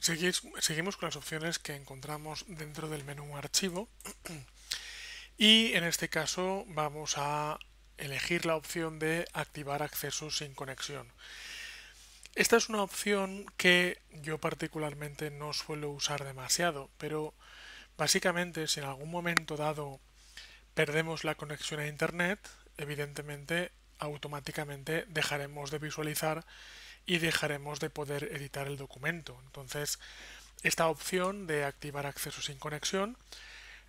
seguimos con las opciones que encontramos dentro del menú archivo y en este caso vamos a elegir la opción de activar acceso sin conexión. Esta es una opción que yo particularmente no suelo usar demasiado, pero básicamente si en algún momento dado perdemos la conexión a Internet, evidentemente automáticamente dejaremos de visualizar y dejaremos de poder editar el documento. Entonces, esta opción de activar acceso sin conexión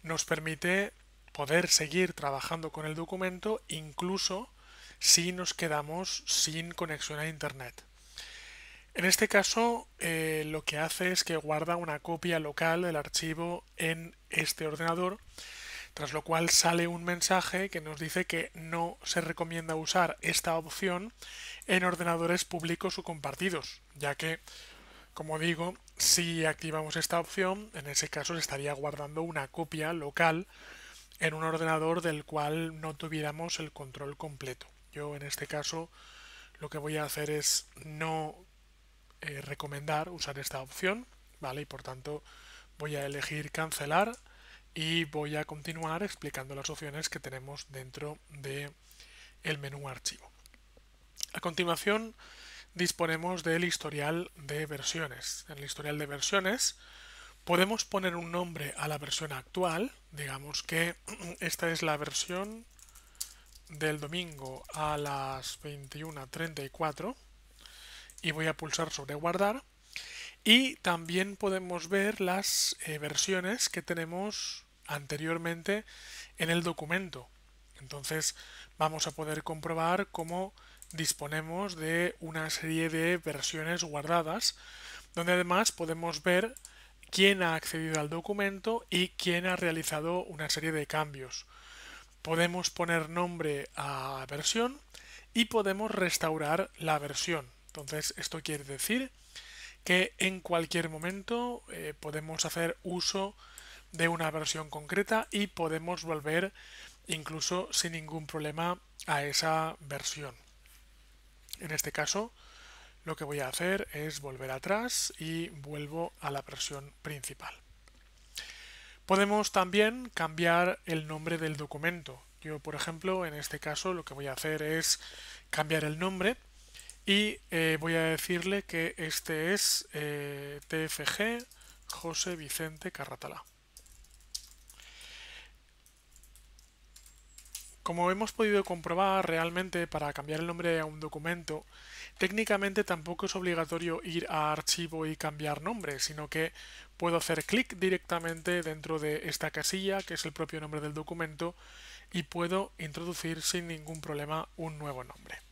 nos permite poder seguir trabajando con el documento incluso si nos quedamos sin conexión a Internet. En este caso, eh, lo que hace es que guarda una copia local del archivo en este ordenador tras lo cual sale un mensaje que nos dice que no se recomienda usar esta opción en ordenadores públicos o compartidos, ya que, como digo, si activamos esta opción, en ese caso se estaría guardando una copia local en un ordenador del cual no tuviéramos el control completo. Yo en este caso lo que voy a hacer es no eh, recomendar usar esta opción, ¿vale? Y por tanto voy a elegir cancelar y voy a continuar explicando las opciones que tenemos dentro de el menú archivo. A continuación disponemos del historial de versiones. En el historial de versiones podemos poner un nombre a la versión actual, digamos que esta es la versión del domingo a las 21.34 y voy a pulsar sobre guardar y también podemos ver las eh, versiones que tenemos anteriormente en el documento. Entonces vamos a poder comprobar cómo disponemos de una serie de versiones guardadas, donde además podemos ver quién ha accedido al documento y quién ha realizado una serie de cambios. Podemos poner nombre a versión y podemos restaurar la versión. Entonces esto quiere decir que en cualquier momento eh, podemos hacer uso de una versión concreta y podemos volver incluso sin ningún problema a esa versión. En este caso, lo que voy a hacer es volver atrás y vuelvo a la versión principal. Podemos también cambiar el nombre del documento. Yo, por ejemplo, en este caso lo que voy a hacer es cambiar el nombre y eh, voy a decirle que este es eh, TFG José Vicente Carratala. Como hemos podido comprobar, realmente para cambiar el nombre a un documento, técnicamente tampoco es obligatorio ir a archivo y cambiar nombre, sino que puedo hacer clic directamente dentro de esta casilla, que es el propio nombre del documento, y puedo introducir sin ningún problema un nuevo nombre.